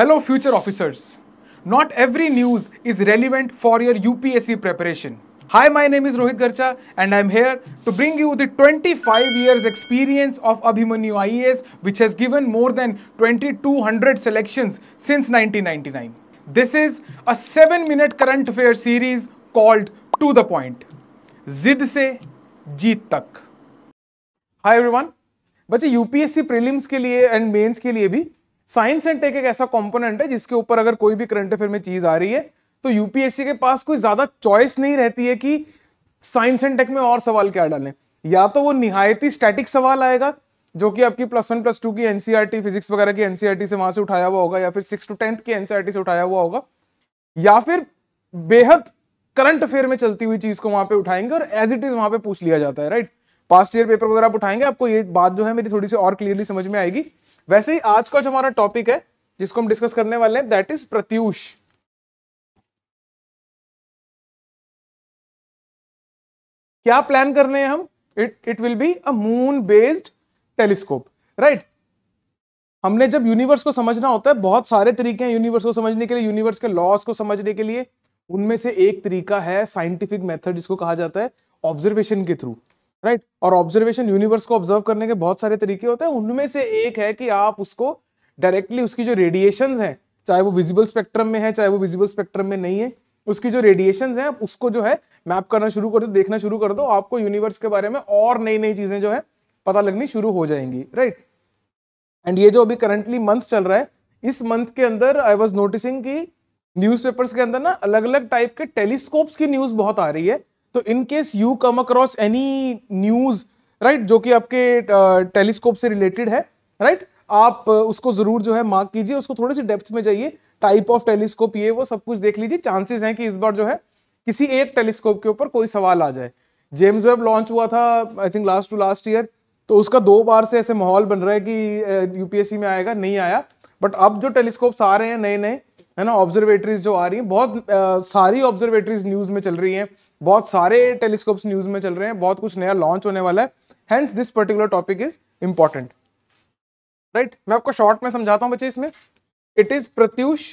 Hello future officers not every news is relevant for your UPSC preparation hi my name is Rohit Garcha and I am here to bring you the twenty five years experience of Abhimanyu I S which has given more than twenty two hundred selection since nineteen ninety nine this is a seven minute current affair series called to the point जिद से जीत तक hi everyone बच्चे UPSC prelims के लिए and mains के लिए भी साइंस एंड टेक एक ऐसा कॉम्पोनेंट है जिसके ऊपर अगर कोई भी करंट अफेयर में चीज आ रही है तो यूपीएससी के पास कोई ज्यादा चॉइस नहीं रहती है कि साइंस एंड टेक में और सवाल क्या डालें या तो वो निहायती स्टैटिक सवाल आएगा जो कि आपकी प्लस वन प्लस टू की एनसीआरटी फिजिक्स e वगैरह की एनसीआरटी e से वहां से उठाया हुआ होगा या फिर सिक्स टू टेंथ की एनसीआरटी e से उठाया हुआ होगा या फिर बेहद करंट अफेयर में चलती हुई चीज को वहां पे उठाएंगे और एज इट इज वहां पे पूछ लिया जाता है राइट पास्ट ईयर पेपर वगैरह आप उठाएंगे आपको ये बात जो है मेरी थोड़ी सी और क्लियरली समझ में आएगी वैसे ही आज का जो हमारा टॉपिक है जिसको हम डिस्कस करने वाले हैं दैट इज प्रत्यूष क्या प्लान कर रहे हैं हम it it will be a moon based telescope right हमने जब यूनिवर्स को समझना होता है बहुत सारे तरीके हैं यूनिवर्स को समझने के लिए यूनिवर्स के लॉस को समझने के लिए उनमें से एक तरीका है साइंटिफिक मेथड जिसको कहा जाता है ऑब्जर्वेशन के थ्रू राइट right? और ऑब्जर्वेशन यूनिवर्स को ऑब्जर्व करने के बहुत सारे तरीके होते हैं उनमें से एक है कि आप उसको डायरेक्टली उसकी जो रेडिएशन है चाहे वो विजिबल स्पेक्ट्रम में है चाहे वो विजिबल स्पेक्ट्रम में नहीं है उसकी जो रेडिएशन है आप उसको जो है मैप करना शुरू कर दो देखना शुरू कर दो आपको यूनिवर्स के बारे में और नई नई चीजें जो है पता लगनी शुरू हो जाएंगी राइट right? एंड ये जो अभी करंटली मंथ चल रहा है इस मंथ के अंदर आई वॉज नोटिसिंग की न्यूज के अंदर ना अलग अलग टाइप के टेलीस्कोप्स की न्यूज़ बहुत आ रही है तो in case you come across any news right जो कि आपके टेलीस्कोप से रिलेटेड है राइट आप उसको ज़रूर जो है मार्क कीजिए उसको थोड़े से डेप्थ में जाइए टाइप ऑफ टेलीस्कोप ये वो सब कुछ देख लीजिए चांसेस हैं कि इस बार जो है किसी एक टेलीस्कोप के ऊपर कोई सवाल आ जाए जेम्स वेब लॉन्च हुआ था I think last to last year तो उसका दो बार से ऐसे माहौल बन रहा है कि यूपीएससी में आएगा नहीं आया बट अब जो टेलीस्कोप्स आ रहे हैं नए नए है ना ऑब्जर्वेटरीज जो आ रही हैं बहुत आ, सारी ऑब्जर्वेटरीज न्यूज़ में चल रही हैं बहुत सारे टेलीस्कोप्स न्यूज़ में चल रहे हैं बहुत कुछ नया लॉन्च होने वाला है hence this particular topic is important right मैं आपको शॉर्ट में समझाता हूँ बच्चे इसमें it is Pratyush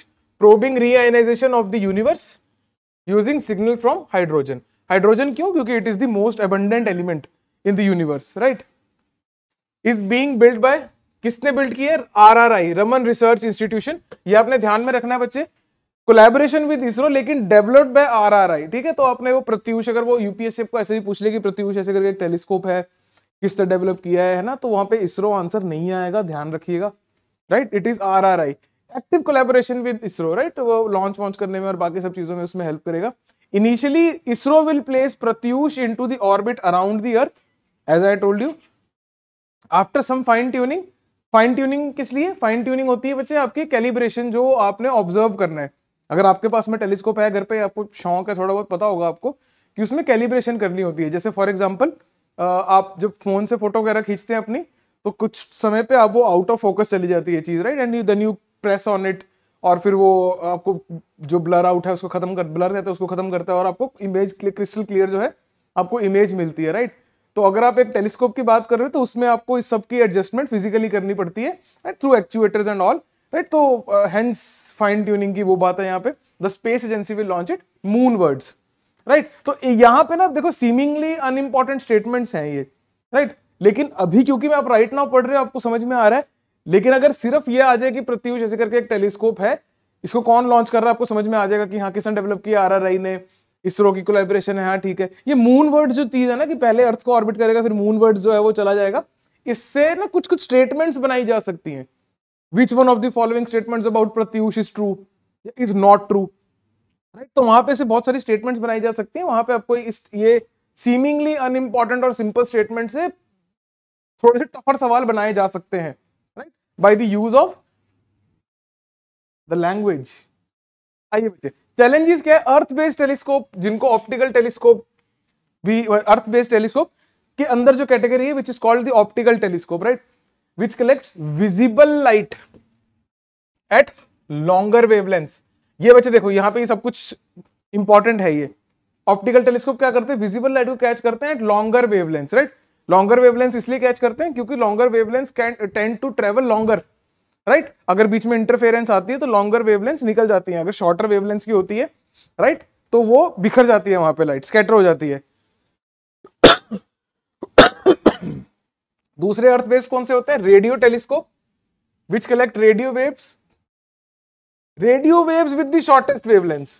probing reionization of the universe using signal from hydrogen hydrogen क्यों क्योंकि it is the most abundant element in the universe right is being build by किसने बिल्ड की है आरआरआई रमन रिसर्च इंस्टीट्यूशन ये आपने ध्यान में रखना है बच्चे कोलेबोरेशन विद इसरो लेकिन डेवलप्ड बाय आरआरआई ठीक है तो आपने वो प्रत्यूष अगर वो यूपीएससी को ऐसे भी पूछ लेगी प्रत्यूष ऐसे करके टेलीस्कोप है किसने डेवलप किया है ना तो वहां पर इसरो आंसर नहीं आएगा ध्यान रखिएगा right it is R R I active collaboration with ISRO right वो लॉन्च वॉन्च करने में और बाकी सब चीजों में उसमें हेल्प करेगा initially ISRO will place Pratyush into the orbit around the earth as I told you after some fine tuning fine tuning किस लिए फाइन ट्यूनिंग होती है बच्चे आपकी कैलिब्रेशन जो आपने ऑब्जर्व करना है अगर आपके पास में टेलीस्कोप है घर पे आपको शौक है थोड़ा बहुत पता होगा आपको कि उसमें कैलिब्रेशन करनी होती है जैसे फॉर एग्जाम्पल आप जब फोन से फोटो वगैरह खींचते हैं अपनी तो कुछ समय पे आप वो आउट ऑफ फोकस चली जाती है चीज right and you you press on it और फिर वो आपको जो ब्लर आउट है उसको खत्म कर ब्लर रहता है उसको खत्म करता है और आपको इमेज क्रिस्टल क्लियर जो है आपको इमेज मिलती है राइट right? तो अगर आप एक टेलीस्कोप की बात कर रहे हो तो उसमें आपको इस सब की एडजस्टमेंट फिजिकली करनी पड़ती है right through actuators and all right तो हैंस फाइन ट्यूनिंग की वो बात है यहाँ पे the space agency will launch it moonwards right तो यहाँ पे ना देखो सीमिंगली अनइम्पॉर्टेंट स्टेटमेंट्स हैं ये राइट right? लेकिन अभी क्योंकि मैं आप राइट नाउ पढ़ रहे हो आपको समझ में आ रहा है लेकिन अगर सिर्फ ये आ जाए कि प्रत्युष ऐसे करके एक टेलीस्कोप है इसको कौन लॉन्च कर रहा है आपको समझ में आ जाएगा कि हाँ किसने डेवलप किया आर आर आई ने इसरो की कोलेब्रेशन है हाँ ठीक है ये मून वर्ड जो चीज है ना कि पहले अर्थ को ऑर्बिट करेगा फिर मून वर्ड जो है वो चला जाएगा इससे ना कुछ कुछ स्टेटमेंट्स बनाई जा सकती हैं which one of the following statements about Pratyush is true is not true right तो वहां पे से बहुत सारी स्टेटमेंट्स बनाई जा सकती हैं वहां पे आपको इस ये सीमिंगली अनइम्पॉर्टेंट और सिंपल स्टेटमेंट से थोड़े से टफर सवाल बनाए जा सकते हैं right by the use of the language आइए बच्चे चैलेंजेस क्या है अर्थ बेस्ड टेलीस्कोप जिनको ऑप्टिकल टेलीस्कोप भी अर्थ बेस्ड टेलीस्कोप के अंदर जो कैटेगरी है which is called the optical telescope right which collect visible light at longer wavelengths ये बच्चे देखो यहां पे ये सब कुछ इंपॉर्टेंट है ये ऑप्टिकल टेलीस्कोप क्या करते हैं विजिबल लाइट को कैच करते हैं at longer wavelengths right longer wavelengths इसलिए कैच करते हैं क्योंकि longer wavelengths can tend to travel longer right right? अगर बीच में इंटरफेरेंस आती है तो लॉन्गर वेवलेंस निकल जाती है अगर शॉर्टर वेवलेंस की होती है राइट right? तो वो बिखर जाती है वहां पे लाइट स्कैटर हो जाती है दूसरे अर्थ बेस्ड कौन से होते हैं radio telescope which collect radio waves radio waves with the shortest wavelengths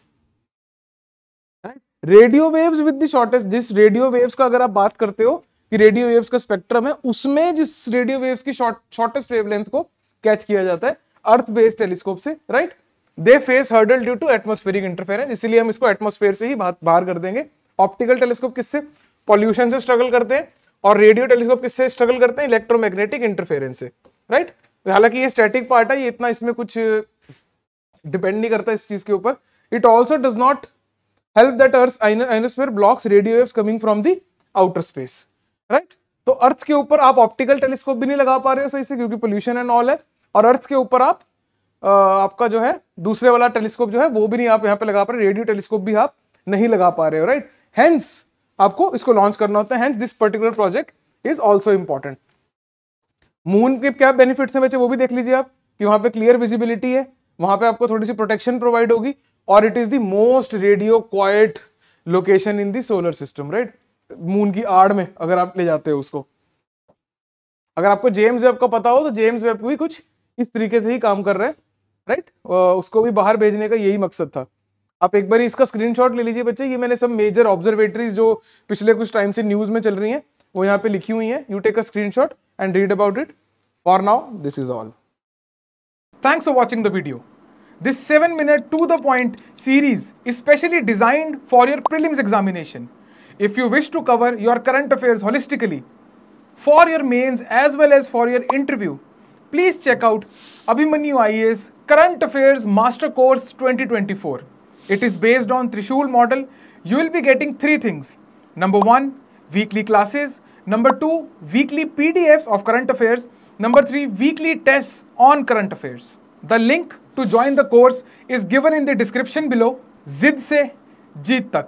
radio waves with the shortest जिस रेडियो वेव्स का अगर आप बात करते हो कि रेडियो वेव्स का स्पेक्ट्रम है उसमें जिस रेडियो वेव्स की शॉर्टेस्ट वेवलेंथ को कैच किया जाता है अर्थ बेस्ड टेलीस्कोप से right they face hurdle due to atmospheric interference इसलिए हम इसको एटमोस्फेयर से ही बाहर कर देंगे ऑप्टिकल टेलीस्कोप किससे पॉल्यूशन से स्ट्रगल करते हैं और रेडियो टेलीस्कोप किससे स्ट्रगल करते हैं इलेक्ट्रोमैग्नेटिक इंटरफेरेंस से राइट हालांकि ये स्टैटिक पार्ट है ये इतना इसमें कुछ डिपेंड नहीं करता इस चीज के ऊपर it also does not help that Earth's ionosphere blocks radio coming from from outer space right Right? तो अर्थ के ऊपर आप ऑप्टिकल टेलीस्कोप भी नहीं लगा पा रहे हो सही से क्योंकि पोल्यूशन एंड ऑल है और अर्थ के ऊपर आप आ, आपका जो है दूसरे वाला टेलीस्कोप जो है वो भी नहीं आप यहाँ पे लगा पा रहे रेडियो टेलीस्कोप भी आप नहीं लगा पा रहे हो राइट हेंस आपको इसको लॉन्च करना होता है this particular project is also important moon के क्या बेनिफिट्स हैं बच्चे वो भी देख लीजिए आप कि वहां पे क्लियर विजिबिलिटी है वहां पे आपको थोड़ी सी प्रोटेक्शन प्रोवाइड होगी और it is the most radio quiet location in the solar system right moon की आड़ में अगर आप ले जाते हो उसको अगर आपको जेम्स वेब का पता हो तो जेम्स वेब भी कुछ इस तरीके से ही काम कर रहे हैं राइट उसको भी बाहर भेजने का यही मकसद था आप एक बार इसका स्क्रीनशॉट ले लीजिए बच्चे ये मैंने सब मेजर ऑब्जर्वेटरीज जो पिछले कुछ टाइम से न्यूज में चल रही हैं वो यहाँ पे लिखी हुई हैं you take a screenshot and read about it for now this is all thanks for watching the video this seven minute to the point series specially designed for your prelims examination If you wish to cover your current affairs holistically for your mains as well as for your interview, please check out Abhimanyu IAS Current Affairs Master Course 2024. It is based on Trishul model. You will be getting three things. Number one, weekly classes. Number two, weekly PDFs of current affairs. Number three, weekly tests on current affairs. The link to join the course is given in the description below. Zid se jeet tak.